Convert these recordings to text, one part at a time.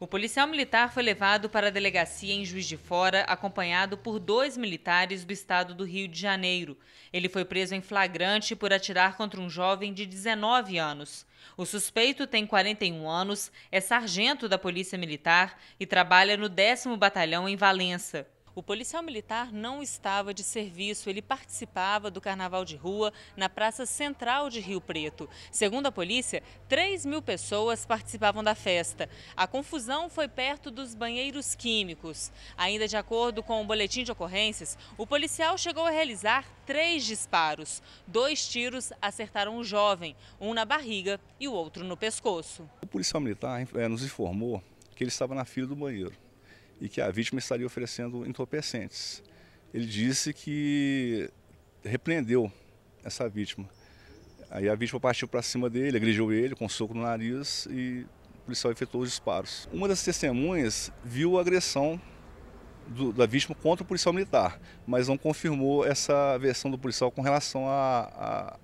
O policial militar foi levado para a delegacia em Juiz de Fora, acompanhado por dois militares do estado do Rio de Janeiro. Ele foi preso em flagrante por atirar contra um jovem de 19 anos. O suspeito tem 41 anos, é sargento da Polícia Militar e trabalha no 10 Batalhão em Valença. O policial militar não estava de serviço, ele participava do carnaval de rua na Praça Central de Rio Preto. Segundo a polícia, 3 mil pessoas participavam da festa. A confusão foi perto dos banheiros químicos. Ainda de acordo com o boletim de ocorrências, o policial chegou a realizar três disparos. Dois tiros acertaram o jovem, um na barriga e o outro no pescoço. O policial militar eh, nos informou que ele estava na fila do banheiro e que a vítima estaria oferecendo entorpecentes. Ele disse que repreendeu essa vítima. Aí a vítima partiu para cima dele, agrediu ele com um soco no nariz e o policial efetuou os disparos. Uma das testemunhas viu a agressão do, da vítima contra o policial militar, mas não confirmou essa versão do policial com relação a, a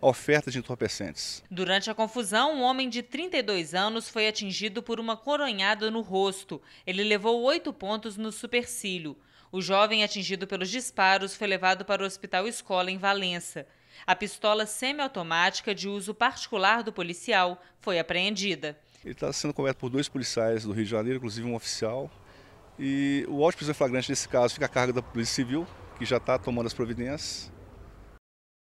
oferta de entorpecentes. Durante a confusão, um homem de 32 anos foi atingido por uma coronhada no rosto. Ele levou oito pontos no supercílio. O jovem atingido pelos disparos foi levado para o Hospital Escola em Valença. A pistola semiautomática de uso particular do policial foi apreendida. Ele está sendo coberto por dois policiais do Rio de Janeiro, inclusive um oficial. E o ódio de prisão flagrante nesse caso fica a cargo da Polícia Civil, que já está tomando as providências.